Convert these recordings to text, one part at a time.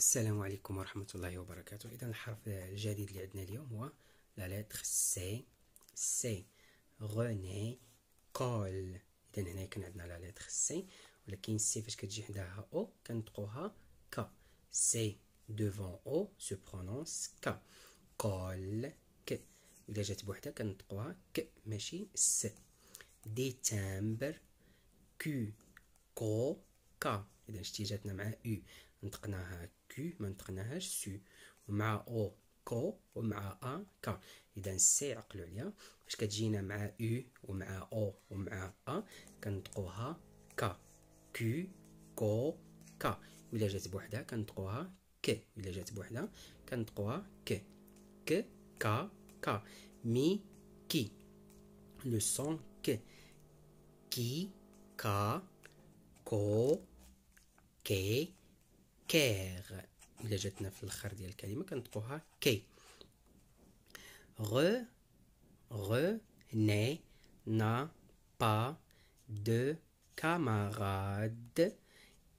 السلام عليكم ورحمة الله وبركاته إذا الحرف الجديد اللي عندنا اليوم هو لا لتر سي سي غوني كول إذا هنا كان عندنا لا لتر سي ولكن سي فاش كتجي حداها أو كنطقوها كا سي دوفون أو سو برونونس كا كول ك إذا جات بوحدها كنطقوها ك ماشي س تامبر كو كو كا اذا جاتنا مع او نطقناها كو ما نطقناهاش سو ومع او كو ومع ا كا اذا سي عقلوا عليها فاش كتجينا مع او ومع او ومع ا كنطقوها كا كو كو كا الا جات بوحدها كنطقوها ك الا جات بوحدها كنطقوها ك ك كا كا مي كي لو سون ك كي كا كو كي كير الا جاتنا في الاخر ديال الكلمه re Ne, n'a pas de camarades.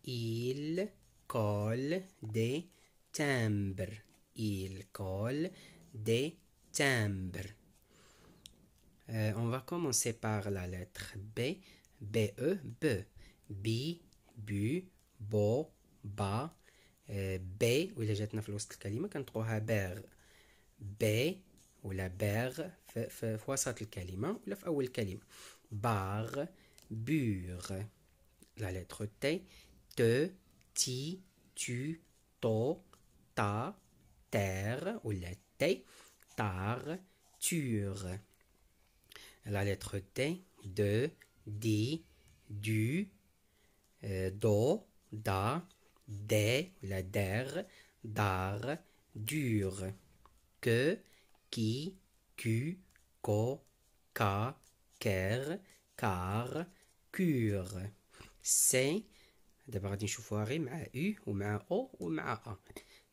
Il colle des timbres. Il colle des timbres. Euh, on va commencer par la lettre B. B-E, B. Bi, e, bu, ba ba, b où il y a une légèreté dans ou la ber fois l'ouest la ou dans BAR, BURE. La lettre T. TE, TI, TU, TO, TA, TER, ou la T. TAR, TUR. La lettre T. DE, DI, DU, DO da, des, la der, dar, dur, que, qui, cu, co, ca, ker, car, cure, c'est, d'abord d'une chauffoirée, ma u, ou ma o, ou ma a,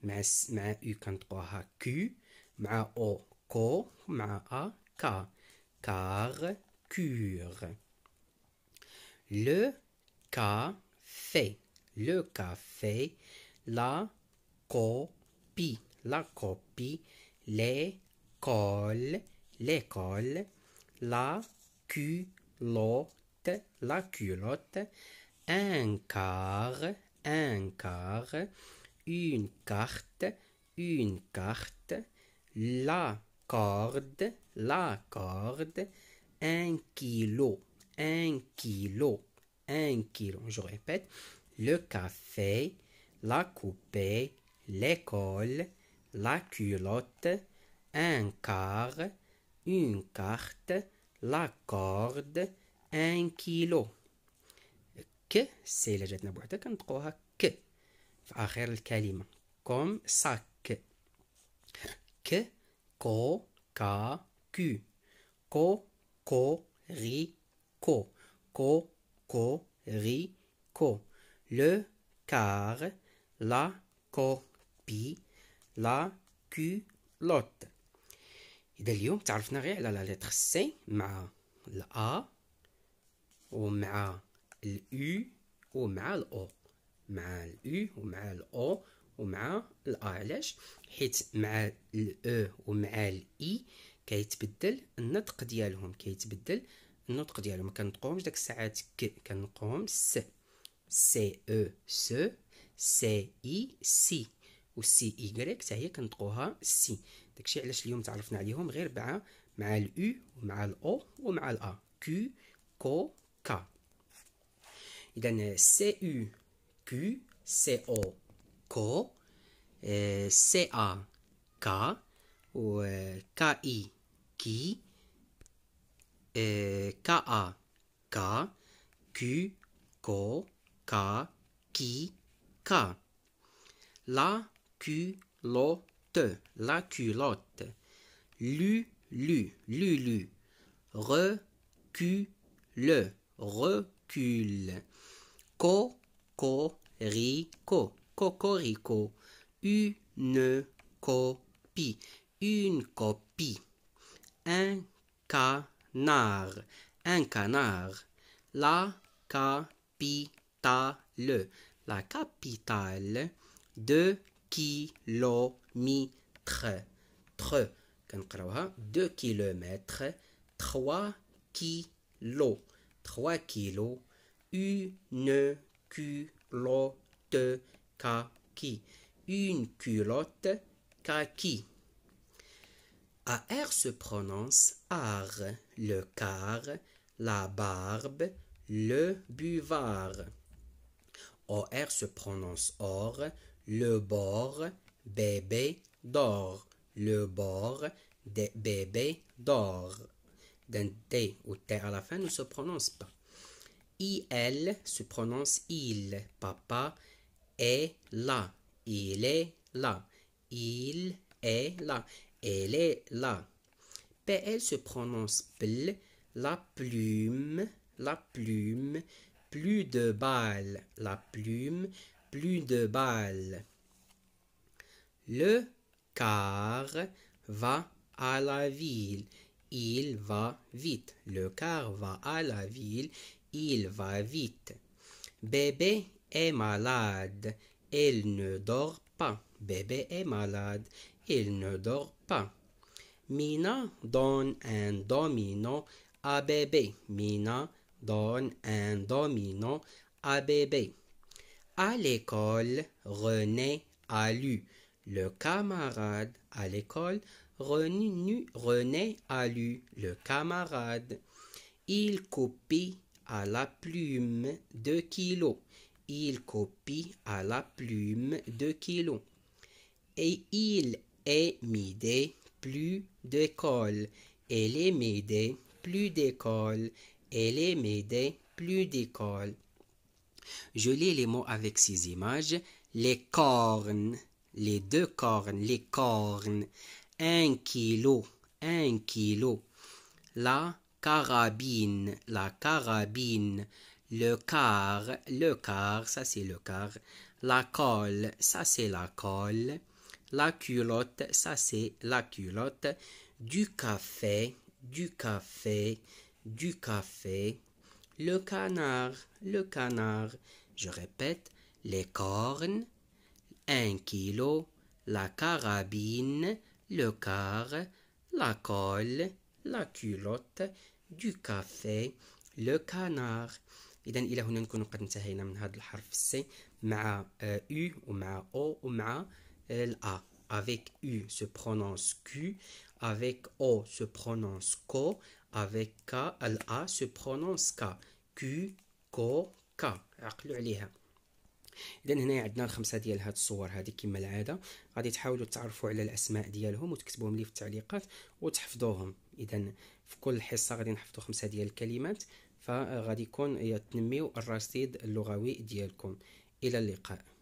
mais ma u, quand on a q, ma o, co, ma a, ka, car, cure, le, ka, fait, le café, la copie, la copie, les l'école, l'école, la culotte, la culotte, un quart, un quart, une carte, une carte, la corde, la corde, un kilo, un kilo, un kilo. Je répète, le café, la coupée, l'école, la culotte, un quart, une carte, la corde, un kilo. Que c'est le la boîte quand on que. Après le kalima. Comme sac. Que, ko, ka, ku. co co ri, co co ko, ri, ko. ri, ko. le car, la copie, la culotte إذا اليوم تعرفنا غير على لا لتر سي مع الأ ومع الأو ومع الأو مع الأو ومع الأو ومع الأ علاش حيت مع الأو ومع الإي كيتبدل النطق ديالهم كيتبدل النطق ديالهم ما كنطقوهمش داك الساعات ك كنطقوهم س سي CE سي اي سي والسي ايغريك حتى هي كنطقوها سي داكشي علاش اليوم تعرفنا عليهم غير مع مع الاو ومع الاو ومع الا كيو كو كا اذا سي يو كيو سي او كو سي ا كا و كا اي كي كا ا كا كيو كو ka, ki, ka. La culotte, la culotte. Lu, lu, lu, lu. Recule, co Cocorico, cocorico. Une copie, une copie. Un canard, un canard. La capitale le la capitale de kilomètres. Tre, deux 2 trois trois trois 3 une culotte kaki une culotte kaki à R se prononce ar »,« le car, la barbe, le buvard. OR se prononce or, le bord, bébé, d'or, le bord, des bébés, d'or. D'un T ou T à la fin ne se prononce pas. IL se prononce il, papa est là, il est là, il est là, elle est là. PL se prononce pl, la plume, la plume plus de balles, la plume, plus de balles. Le car va à la ville, il va vite. Le car va à la ville, il va vite. Bébé est malade, Il ne dort pas. Bébé est malade, il ne dort pas. Mina donne un domino à bébé. Mina donne un dominant à bébé. À l'école, René a lu. Le camarade à l'école, René a lu. Le camarade. Il copie à la plume de kilo Il copie à la plume de kilo Et il est midé plus d'école. Elle est midé plus d'école. Elle aimait plus d'école. Je lis les mots avec ces images. Les cornes, les deux cornes, les cornes. Un kilo, un kilo. La carabine, la carabine. Le car. le car. ça c'est le car. La colle, ça c'est la colle. La culotte, ça c'est la culotte. Du café, du café du café, le canard, le canard. Je répète, les cornes, un kilo, la carabine, le car, la colle, la culotte, du café, le canard. إذا إلى euh, U O euh, a ». Avec U se prononce Q, avec O se prononce CO, avec K الأ se prononce K Q كو كا عقلوا عليها اذا هنايا عندنا الخمسه ديال هاد الصور هادي كما العاده غادي تحاولوا تعرفوا على الاسماء ديالهم وتكتبوهم لي في التعليقات وتحفظوهم اذا في كل حصه غادي نحفظوا خمسه ديال الكلمات فغادي يكون تنميو الرصيد اللغوي ديالكم الى اللقاء